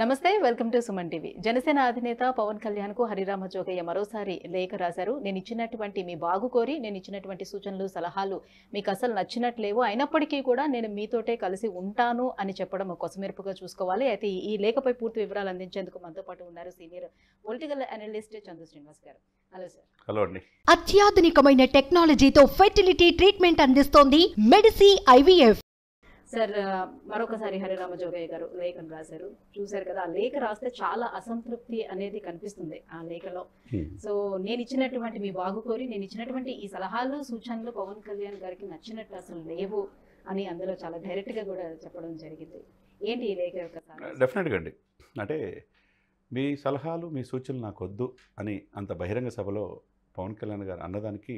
నమస్తే welcome to Suman TV Janasena అధినేత పవన్ కళ్యాణ్ కు హరిరామ జోగయ్య మరోసారి లేఖ రాశారు నేను ఇచ్చినటువంటి మీ బాగు కోరి నేను ఇచ్చినటువంటి సూచనలు సలహాలు మీకు అసలు నచ్చినట్లేవు అయినప్పటికీ కూడా నేను మీతోటే కలిసి ఉంటాను అని చెప్పడం కొసమెరుపుగా చూసుకోవాలి అయితే ఈ లేఖపై పూర్తి వివరాలు అందించేందుకు మనతో పాటు ఉన్నారు senior political analyst Chandra Srinivas గారు హలో సార్ హలో అండి అత్యాధునికమైన టెక్నాలజీతో ఫెర్టిలిటీ ట్రీట్మెంట్ అందిస్తోంది మెడిసి ఐవీఎఫ్ సార్ మరొకసారి హరిరామ జోగయ్య గారు లేఖను రాశారు చూశారు కదా ఆ లేఖ రాస్తే చాలా అసంతృప్తి అనేది కనిపిస్తుంది ఆ లేఖలో hmm. సో నేను ఇచ్చినటువంటి మీ బాగు కోరి నేను ఇచ్చినటువంటి ఈ సలహాలు సూచనలు పవన్ కళ్యాణ్ గారికి నచ్చినట్టు అసలు లేవు అని అందులో చాలా డైరెక్ట్గా కూడా చెప్పడం జరిగింది ఏంటి ఈ లేఖ యొక్క డెఫినెట్గా అండి అంటే మీ సలహాలు మీ సూచనలు నాకు వద్దు అని అంత బహిరంగ సభలో పవన్ కళ్యాణ్ గారు అన్నదానికి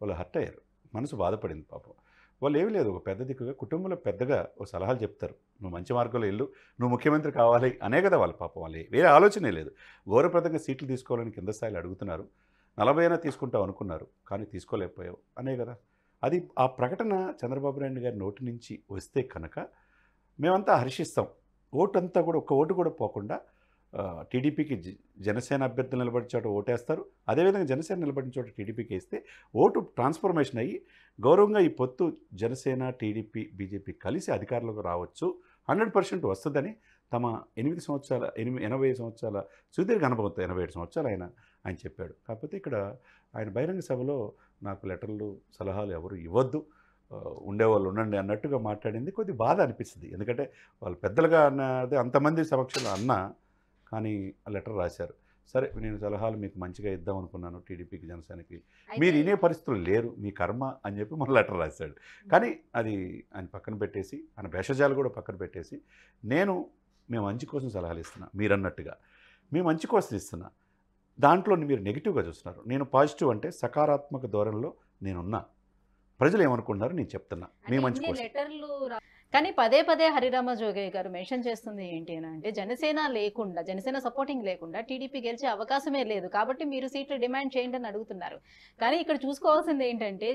వాళ్ళు హర్ట్ అయ్యారు మనసు బాధపడింది పాపం వాళ్ళు ఏమి లేదు ఒక పెద్ద దిక్కుగా కుటుంబంలో పెద్దగా ఒక సలహాలు చెప్తారు నువ్వు మంచి మార్గంలో వెళ్ళు నువ్వు ముఖ్యమంత్రి కావాలి అనే కదా వాళ్ళ పాపం వాళ్ళు వేరే ఆలోచనే లేదు గౌరవప్రదంగా సీట్లు తీసుకోవాలని కింద స్థాయిలో అడుగుతున్నారు నలభై అయినా తీసుకుంటావు అనుకున్నారు కానీ తీసుకోలేకపోయావు అనే కదా అది ఆ ప్రకటన చంద్రబాబు నాయుడు గారి నోటి నుంచి వస్తే కనుక మేమంతా హర్షిస్తాం ఓటు అంతా కూడా ఒక్క ఓటు కూడా పోకుండా టీడీపీకి జనసేన అభ్యర్థులు నిలబడిన చోట ఓటేస్తారు అదేవిధంగా జనసేన నిలబడిన చోట టీడీపీకి వేస్తే ఓటు ట్రాన్స్ఫర్మేషన్ అయ్యి గౌరవంగా ఈ పొత్తు జనసేన టీడీపీ బీజేపీ కలిసి అధికారంలోకి రావచ్చు హండ్రెడ్ పర్సెంట్ వస్తుందని తమ ఎనిమిది సంవత్సరాల ఎనిమిది ఎనభై సంవత్సరాల సుదీర్ఘ అనుభవంతో ఎనభై ఏడు సంవత్సరాలు ఆయన ఆయన చెప్పాడు కాకపోతే ఇక్కడ ఆయన బహిరంగ సభలో నాకు లెటర్లు సలహాలు ఎవరు ఇవ్వద్దు ఉండేవాళ్ళు ఉండండి అన్నట్టుగా మాట్లాడింది కొద్ది బాధ అనిపిస్తుంది ఎందుకంటే వాళ్ళు పెద్దలుగా అన్నది అంతమంది సమక్షంలో అన్నా కానీ లెటర్ రాశారు సరే నేను సలహాలు మీకు మంచిగా ఇద్దాం అనుకున్నాను టీడీపీకి జనసేనకి మీరు ఇనే పరిస్థితులు లేరు మీ కర్మ అని చెప్పి మన లెటర్ రాశాడు కానీ అది ఆయన పక్కన పెట్టేసి ఆయన భేషజాలు కూడా పక్కన పెట్టేసి నేను మేము మంచి కోసం సలహాలు ఇస్తున్నా మీరు అన్నట్టుగా మేము మంచి కోసం ఇస్తున్నా దాంట్లో మీరు నెగిటివ్గా చూస్తున్నారు నేను పాజిటివ్ అంటే సకారాత్మక ధోరణిలో నేనున్నా ప్రజలు ఏమనుకుంటున్నారు నేను చెప్తున్నా మీ మంచి కోసం కానీ పదే పదే హరిరామ జోగయ్య గారు మెన్షన్ చేస్తుంది ఏంటి అని అంటే జనసేన లేకుండా జనసేన సపోర్టింగ్ లేకుండా టీడీపీ గెలిచే అవకాశమే లేదు కాబట్టి మీరు సీట్లు డిమాండ్ చేయండి అని అడుగుతున్నారు కానీ ఇక్కడ చూసుకోవాల్సింది ఏంటంటే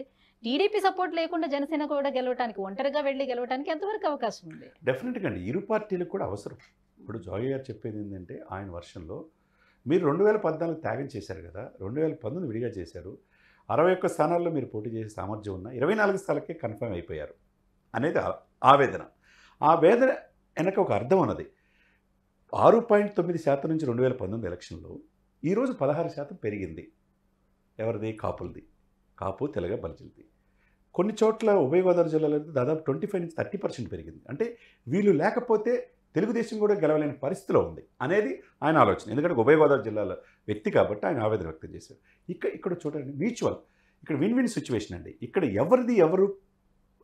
టీడీపీ సపోర్ట్ లేకుండా జనసేన కూడా గెలవడానికి ఒంటరిగా వెళ్ళి గెలవడానికి ఎంతవరకు అవకాశం ఉంది డెఫినెట్గా అండి ఇరు పార్టీలకు కూడా అవసరం ఇప్పుడు జోగయ్య గారు చెప్పేది ఏంటంటే ఆయన వర్షంలో మీరు రెండు వేల పద్నాలుగు త్యాగం చేశారు కదా రెండు వేల పంతొమ్మిది విడిగా చేశారు అరవై ఒక్క స్థానాల్లో మీరు పోటీ చేసే సామర్థ్యం ఉన్న ఇరవై నాలుగు స్థానాలకే కన్ఫర్మ్ అయిపోయారు అనేది ఆవేదన ఆ వేదన వెనక ఒక అర్థం అన్నది ఆరు పాయింట్ తొమ్మిది శాతం నుంచి రెండు వేల పంతొమ్మిది ఎలక్షన్లో ఈరోజు పదహారు శాతం పెరిగింది ఎవరిది కాపులది కాపు తెలగ బలిచింది కొన్ని చోట్ల ఉభయ గోదావరి జిల్లాలో దాదాపు ట్వంటీ ఫైవ్ నుంచి థర్టీ పర్సెంట్ పెరిగింది అంటే వీళ్ళు లేకపోతే తెలుగుదేశం కూడా గెలవలేని పరిస్థితిలో ఉంది అనేది ఆయన ఆలోచన ఎందుకంటే ఉభయ గోదావరి జిల్లాలో వ్యక్తి కాబట్టి ఆయన ఆవేదన వ్యక్తం చేశారు ఇక్కడ ఇక్కడ చూడండి మ్యూచువల్ ఇక్కడ విన్ విన్ సిచ్యువేషన్ అండి ఇక్కడ ఎవరిది ఎవరు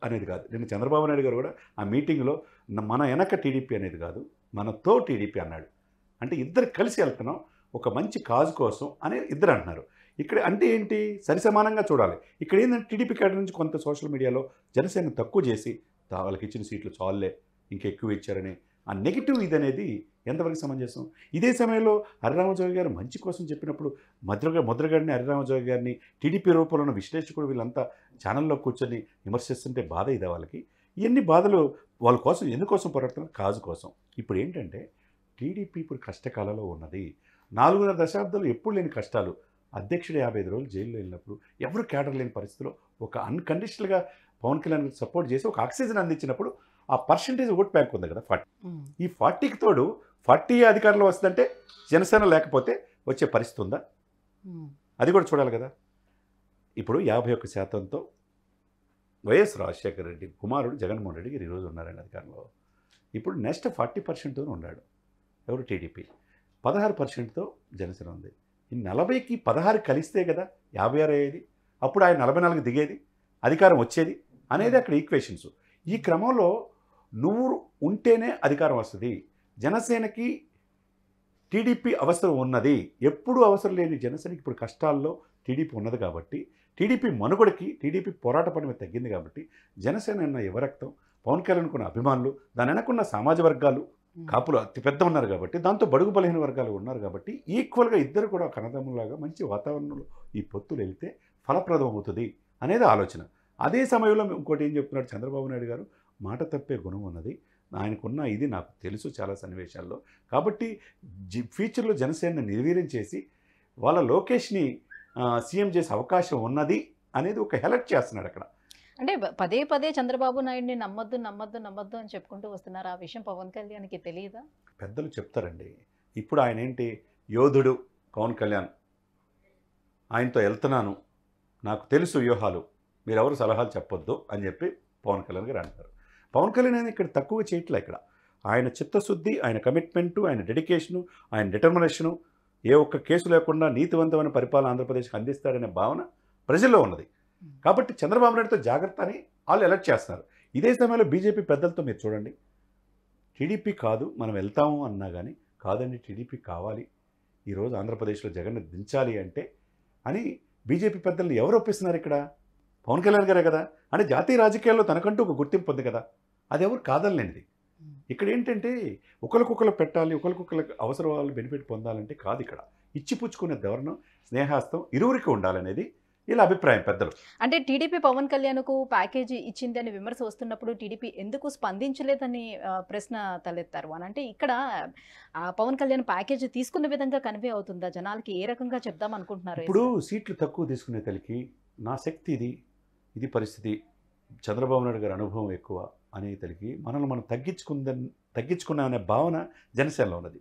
అనేది కాదు నేను చంద్రబాబు నాయుడు గారు కూడా ఆ మీటింగ్లో మన వెనక టీడీపీ అనేది కాదు మనతో టీడీపీ అన్నాడు అంటే ఇద్దరు కలిసి వెళ్తున్నాం ఒక మంచి కాజు కోసం అని ఇద్దరు అంటున్నారు ఇక్కడ అంటే ఏంటి సరి సమానంగా చూడాలి ఇక్కడ ఏంటంటే టీడీపీ కేడర్ నుంచి కొంత సోషల్ మీడియాలో జనసేన తక్కువ చేసి వాళ్ళకి ఇచ్చిన సీట్లు చాలులే ఇంకెక్కువ ఇచ్చారని ఆ నెగిటివ్ అనేది ఎంతవరకు సమంజసం ఇదే సమయంలో హరిరామజోగి గారు మంచి కోసం చెప్పినప్పుడు మధుర ముద్రగారిని హరిరామజోగి గారిని టీడీపీ రూపంలో ఉన్న విశ్లేషకుడు వీళ్ళంతా ఛానల్లో కూర్చొని విమర్శిస్తుంటే బాధ ఇదే వాళ్ళకి ఇవన్నీ బాధలు వాళ్ళ కోసం ఎందుకోసం పోరాడుతున్నారు కాజు కోసం ఇప్పుడు ఏంటంటే టీడీపీ ఇప్పుడు కష్టకాలలో ఉన్నది నాలుగున్నర దశాబ్దాలు ఎప్పుడు లేని కష్టాలు అధ్యక్షుడు యాభై ఐదు రోజులు జైల్లో వెళ్ళినప్పుడు ఎవరు క్యాడర్ లేని పరిస్థితిలో ఒక అన్కండిషనల్గా పవన్ కళ్యాణ్ సపోర్ట్ చేసి ఒక ఆక్సిజన్ అందించినప్పుడు ఆ పర్సంటేజ్ ఓట్ బ్యాంక్ ఉంది కదా ఫార్టీ ఈ ఫార్టీకి తోడు ఫార్టీ అధికారులు వస్తుందంటే జనసేన లేకపోతే వచ్చే పరిస్థితి ఉందా అది కూడా చూడాలి కదా ఇప్పుడు యాభై ఒక్క శాతంతో వైఎస్ రాజశేఖర రెడ్డి కుమారుడు జగన్మోహన్ రెడ్డి గారు ఈరోజు ఉన్నారండి అధికారంలో ఇప్పుడు నెక్స్ట్ ఫార్టీ పర్సెంట్తోనే ఉన్నాడు ఎవరు టీడీపీ పదహారు పర్సెంట్తో జనసేన ఉంది ఈ నలభైకి పదహారు కలిస్తే కదా యాభై ఆరు అయ్యేది అప్పుడు ఆయన నలభై నాలుగు దిగేది అధికారం వచ్చేది అనేది అక్కడ ఈక్వేషన్స్ ఈ క్రమంలో నువ్వు ఉంటేనే అధికారం వస్తుంది జనసేనకి టీడీపీ అవసరం ఉన్నది ఎప్పుడూ అవసరం లేని జనసేనకి ఇప్పుడు కష్టాల్లో టీడీపీ ఉన్నది కాబట్టి టీడీపీ మనుగడకి టీడీపీ పోరాట పని తగ్గింది కాబట్టి జనసేన అన్న యువరక్తం పవన్ కళ్యాణ్ కొన్న అభిమానులు దాని వెనకున్న సమాజ వర్గాలు కాపులు అతిపెద్ద ఉన్నారు కాబట్టి దాంతో బడుగు బలహీన వర్గాలు ఉన్నారు కాబట్టి ఈక్వల్గా ఇద్దరు కూడా కనదమ్ములాగా మంచి వాతావరణంలో ఈ పొత్తులు వెళ్తే ఫలప్రదం అవుతుంది అనేది ఆలోచన అదే సమయంలో ఇంకోటి ఏం చెప్తున్నాడు చంద్రబాబు నాయుడు గారు మాట తప్పే గుణం ఉన్నది ఆయనకున్న ఇది నాకు తెలుసు చాలా సన్నివేశాల్లో కాబట్టి జి ఫ్యూచర్లో జనసేనను నిర్వీర్యం చేసి వాళ్ళ లోకేష్ని సీఎం చేసే అవకాశం ఉన్నది అనేది ఒక హెలెక్ట్ చేస్తున్నాడు అక్కడ అంటే పదే పదే చంద్రబాబు నాయుడిని నమ్మద్దు నమ్మద్దు నమ్మద్దు అని చెప్పుకుంటూ వస్తున్నారు ఆ విషయం పవన్ కళ్యాణ్కి తెలియదా పెద్దలు చెప్తారండి ఇప్పుడు ఆయన ఏంటి యోధుడు పవన్ కళ్యాణ్ ఆయనతో వెళ్తున్నాను నాకు తెలుసు వ్యూహాలు మీరెవరు సలహాలు చెప్పొద్దు అని చెప్పి పవన్ కళ్యాణ్ గారు అంటారు పవన్ కళ్యాణ్ అనేది ఇక్కడ తక్కువ చేయట్లే ఇక్కడ ఆయన చిత్తశుద్ధి ఆయన కమిట్మెంటు ఆయన డెడికేషను ఆయన డిటర్మినేషను ఏ ఒక్క కేసు లేకుండా నీతివంతమైన పరిపాలన ఆంధ్రప్రదేశ్కి అందిస్తాడనే భావన ప్రజల్లో ఉన్నది కాబట్టి చంద్రబాబు నాయుడుతో జాగ్రత్త అని వాళ్ళు ఎలర్ట్ చేస్తున్నారు ఇదే సమయంలో బీజేపీ పెద్దలతో మీరు చూడండి టీడీపీ కాదు మనం వెళ్తాము అన్నా కానీ కాదండి టీడీపీ కావాలి ఈరోజు ఆంధ్రప్రదేశ్లో జగన్ దించాలి అంటే అని బీజేపీ పెద్దలు ఎవరు ఒప్పిస్తున్నారు ఇక్కడ పవన్ కళ్యాణ్ గారే కదా అంటే జాతీయ రాజకీయాల్లో తనకంటూ ఒక గుర్తింపు ఉంది కదా అది ఎవరు కాదనలేండి hmm. ఇక్కడ ఏంటంటే ఒకరికొకరు పెట్టాలి ఒకరికొకరు అవసరాలు బెనిఫిట్ పొందాలంటే కాదు ఇక్కడ ఇచ్చిపుచ్చుకునే ధోరణం స్నేహాస్తం ఇరువురికి ఉండాలనేది ఇలా అభిప్రాయం పెద్దలు అంటే టీడీపీ పవన్ కళ్యాణ్కు ప్యాకేజీ ఇచ్చింది అని విమర్శ వస్తున్నప్పుడు టీడీపీ ఎందుకు స్పందించలేదని ప్రశ్న తలెత్తారు అని అంటే ఇక్కడ పవన్ కళ్యాణ్ ప్యాకేజీ తీసుకున్న విధంగా కన్వే అవుతుందా జనాలకి ఏ రకంగా చెప్దాం అనుకుంటున్నారు ఇప్పుడు సీట్లు తక్కువ తీసుకునే తలికి నా శక్తి ఇది ఇది పరిస్థితి చంద్రబాబు నాయుడు గారి అనుభవం ఎక్కువ అనే తలికి మనల్ని మనం తగ్గించుకుందని తగ్గించుకున్నామనే భావన జనసేనలో ఉన్నది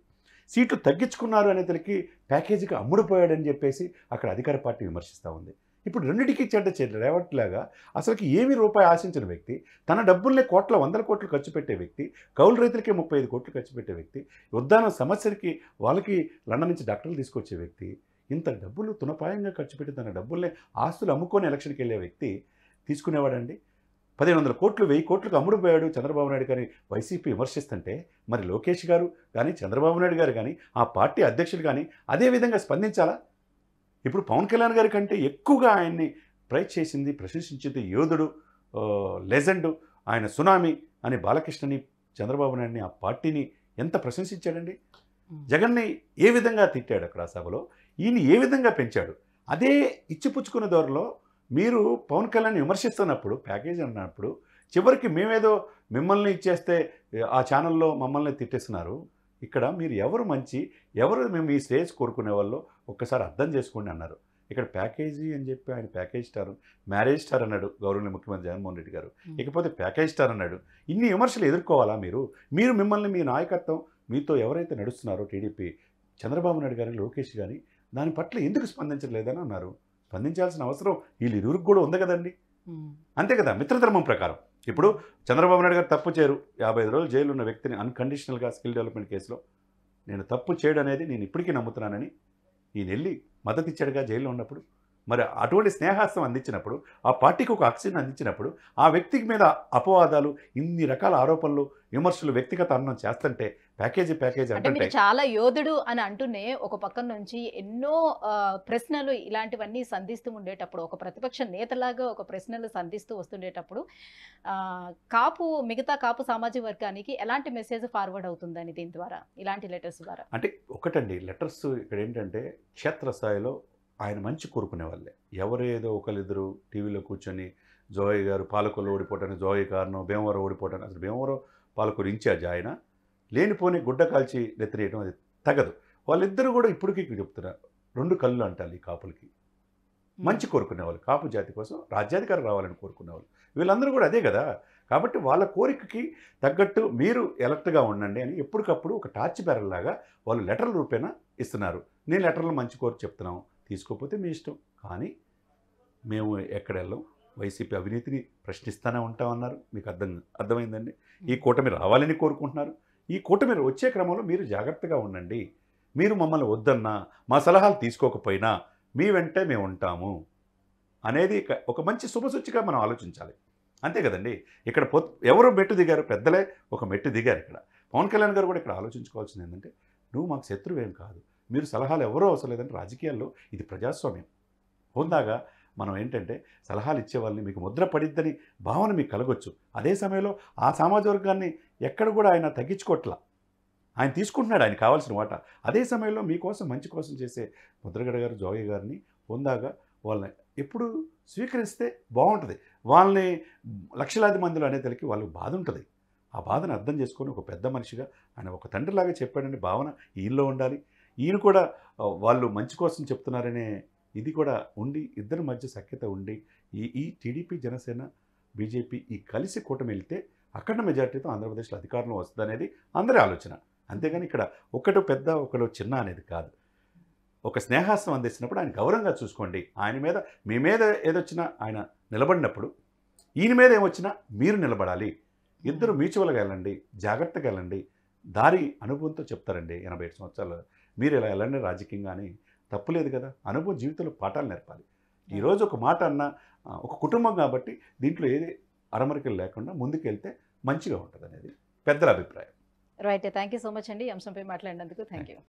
సీట్లు తగ్గించుకున్నారు అనే తలికి ప్యాకేజీకి అమ్ముడుపోయాడని చెప్పేసి అక్కడ అధికార పార్టీ విమర్శిస్తూ ఉంది ఇప్పుడు రెండింటికి చెడ్డ చెడ్డ రేవట్లాగా అసలుకి ఏమి రూపాయి ఆశించిన వ్యక్తి తన డబ్బుల్ని కోట్ల వందల కోట్లు ఖర్చు పెట్టే వ్యక్తి కౌలు రైతులకే ముప్పై ఐదు కోట్లు ఖర్చు పెట్టే వ్యక్తి ఉద్దాన సమస్యలకి వాళ్ళకి లండన్ నుంచి డాక్టర్లు తీసుకొచ్చే వ్యక్తి ఇంత డబ్బులు తునపాయంగా ఖర్చు పెట్టి తన డబ్బుల్ని ఆస్తులు అమ్ముకొని ఎలక్షన్కి వెళ్ళే వ్యక్తి తీసుకునేవాడండి పదిహేను వందల కోట్లు వెయ్యి కోట్లకు అమ్ముడుపోయాడు చంద్రబాబు నాయుడు కానీ వైసీపీ విమర్శిస్తుంటే మరి లోకేష్ గారు కానీ చంద్రబాబు నాయుడు గారు కానీ ఆ పార్టీ అధ్యక్షులు కానీ అదే విధంగా స్పందించాలా ఇప్పుడు పవన్ కళ్యాణ్ గారి కంటే ఎక్కువగా ఆయన్ని ప్రైజ్ చేసింది ప్రశంసించింది యోధుడు లెజెండు ఆయన సునామీ అని బాలకృష్ణని చంద్రబాబు నాయుడిని ఆ పార్టీని ఎంత ప్రశంసించాడండి జగన్ని ఏ విధంగా తిట్టాడు అక్కడ సభలో ఈయన ఏ విధంగా పెంచాడు అదే ఇచ్చిపుచ్చుకున్న ధోరలో మీరు పవన్ కళ్యాణ్ విమర్శిస్తున్నప్పుడు ప్యాకేజ్ అన్నప్పుడు చివరికి మేమేదో మిమ్మల్ని ఇచ్చేస్తే ఆ ఛానల్లో మమ్మల్ని తిట్టేస్తున్నారు ఇక్కడ మీరు ఎవరు మంచి ఎవరు మేము ఈ స్టేజ్ కోరుకునే వాళ్ళు ఒక్కసారి అర్థం చేసుకోండి అన్నారు ఇక్కడ ప్యాకేజీ అని చెప్పి ఆయన ప్యాకేజ్ స్టార్ మ్యారేజ్ స్టార్ అన్నాడు గౌరవనీయ ముఖ్యమంత్రి జగన్మోహన్ రెడ్డి గారు ఇకపోతే ప్యాకేజ్ స్టార్ అన్నాడు ఇన్ని విమర్శలు ఎదుర్కోవాలా మీరు మీరు మిమ్మల్ని మీ నాయకత్వం మీతో ఎవరైతే నడుస్తున్నారో టీడీపీ చంద్రబాబు నాయుడు గారు లోకేష్ కానీ దాని పట్ల ఎందుకు స్పందించలేదని అన్నారు స్పందించాల్సిన అవసరం వీళ్ళిరువురికి కూడా ఉంది కదండి అంతే కదా మిత్రధర్మం ప్రకారం ఇప్పుడు చంద్రబాబు నాయుడు గారు తప్పు చేయరు యాభై ఐదు రోజులు జైలు ఉన్న వ్యక్తిని అన్కండిషనల్గా స్కిల్ డెవలప్మెంట్ కేసులో నేను తప్పు చేయడం అనేది నేను ఇప్పటికీ నమ్ముతున్నానని ఈయన వెళ్ళి మద్దతు ఇచ్చాడుగా జైల్లో ఉన్నప్పుడు మరి అటువంటి స్నేహాస్తం అందించినప్పుడు ఆ పార్టీకి ఒక ఆక్సిజన్ అందించినప్పుడు ఆ వ్యక్తికి మీద అపవాదాలు ఇన్ని రకాల ఆరోపణలు విమర్శలు వ్యక్తిగత అన్నం చేస్తుంటే ప్యాకేజీ ప్యాకేజ్ అంటే చాలా యోధుడు అని అంటూనే ఒక పక్కన నుంచి ఎన్నో ప్రశ్నలు ఇలాంటివన్నీ సంధిస్తూ ఉండేటప్పుడు ఒక ప్రతిపక్ష నేతలాగా ఒక ప్రశ్నలు సంధిస్తూ వస్తుండేటప్పుడు కాపు మిగతా కాపు సామాజిక వర్గానికి ఎలాంటి మెసేజ్ ఫార్వర్డ్ అవుతుందని దీని ద్వారా ఇలాంటి లెటర్స్ ద్వారా అంటే ఒకటండి లెటర్స్ ఇక్కడ ఏంటంటే క్షేత్రస్థాయిలో ఆయన మంచి కోరుకునే వాళ్ళే ఎవరు ఏదో ఒకరిద్దరు టీవీలో కూర్చొని జోయ్ గారు పాలకొల్లు ఓడిపోవటానికి జోయ్ కారణం భీమవరం ఓడిపోవటానికి అసలు భీమవరం పాలకొల్లు ఇన్ఛార్జ్ ఆయన లేనిపోని గుడ్డ కాల్చి నెత్తిరేయడం అది తగదు వాళ్ళిద్దరూ కూడా ఇప్పటికీ చెప్తున్నా రెండు కళ్ళు అంటాలి ఈ కాపులకి మంచి కోరుకునేవాళ్ళు కాపు జాతి కోసం రాజ్యాధికారం రావాలని కోరుకునేవాళ్ళు వీళ్ళందరూ కూడా అదే కదా కాబట్టి వాళ్ళ కోరికకి తగ్గట్టు మీరు ఎలర్ట్గా ఉండండి అని ఎప్పటికప్పుడు ఒక టార్చ్ బెరల్లాగా వాళ్ళు లెటర్ల రూపేణా ఇస్తున్నారు నేను లెటర్లు మంచి కోరిక చెప్తున్నాం తీసుకోకపోతే మీ ఇష్టం కానీ మేము ఎక్కడ వెళ్ళాం వైసీపీ అవినీతిని ప్రశ్నిస్తూనే ఉంటామన్నారు మీకు అర్థం అర్థమైందండి ఈ కూటమి రావాలని కోరుకుంటున్నారు ఈ కూటమిలు వచ్చే క్రమంలో మీరు జాగ్రత్తగా ఉండండి మీరు మమ్మల్ని వద్దన్నా మా సలహాలు తీసుకోకపోయినా మీ వెంటే మేము ఉంటాము అనేది ఒక మంచి శుభసూచిగా మనం ఆలోచించాలి అంతే కదండి ఇక్కడ పొ ఎవరు మెట్టు దిగారు పెద్దలే ఒక మెట్టు దిగారు ఇక్కడ పవన్ కళ్యాణ్ గారు కూడా ఇక్కడ ఆలోచించుకోవాల్సింది ఏంటంటే నువ్వు మాకు శత్రువేం కాదు మీరు సలహాలు ఎవరూ అవసరం లేదంటే రాజకీయాల్లో ఇది ప్రజాస్వామ్యం హోందాగా మనం ఏంటంటే సలహాలు ఇచ్చేవాళ్ళని మీకు ముద్ర పడిద్దని భావన మీకు కలగొచ్చు అదే సమయంలో ఆ సామాజిక వర్గాన్ని ఎక్కడ కూడా ఆయన తగ్గించుకోవట్లా ఆయన తీసుకుంటున్నాడు ఆయన కావాల్సిన వాట అదే సమయంలో మీకోసం మంచి కోసం చేసే ముద్రగడ గారు జోగి గారిని పొందాక వాళ్ళని ఎప్పుడు స్వీకరిస్తే బాగుంటుంది వాళ్ళని లక్షలాది మందిలో అనేతలకి వాళ్ళకి బాధ ఉంటుంది ఆ బాధను అర్థం చేసుకొని ఒక పెద్ద మనిషిగా ఆయన ఒక తండ్రిలాగా చెప్పాడని భావన ఈయనలో ఉండాలి ఈయన కూడా వాళ్ళు మంచి కోసం చెప్తున్నారనే ఇది కూడా ఉండి ఇద్దరి మధ్య సఖ్యత ఉండి ఈ ఈ టీడీపీ జనసేన బీజేపీ ఈ కలిసి కూటమి వెళ్తే అక్కడ మెజార్టీతో ఆంధ్రప్రదేశ్లో అధికారంలో వస్తుంది అనేది అందరి ఆలోచన అంతేగాని ఇక్కడ ఒకటి పెద్ద ఒకరు చిన్న అనేది కాదు ఒక స్నేహాస్తం అందించినప్పుడు ఆయన గౌరవంగా చూసుకోండి ఆయన మీద మీ మీద ఏదొచ్చినా ఆయన నిలబడినప్పుడు ఈయన మీద ఏమొచ్చినా మీరు నిలబడాలి ఇద్దరు మ్యూచువల్గా వెళ్ళండి జాగ్రత్తగా వెళ్ళండి దారి అనుభవంతో చెప్తారండి ఎనభై సంవత్సరాలు మీరు ఇలా వెళ్ళండి రాజకీయంగా అని తప్పులేదు కదా అనుభవం జీవితంలో పాఠాలు నేర్పాలి ఈరోజు ఒక మాట అన్న ఒక కుటుంబం కాబట్టి దీంట్లో ఏది అరమరికలు లేకుండా ముందుకెళ్తే మంచిగా ఉంటుంది అనేది పెద్దల అభిప్రాయం right thank you so much అండి అంశంపై మాట్లాడినందుకు థ్యాంక్ యూ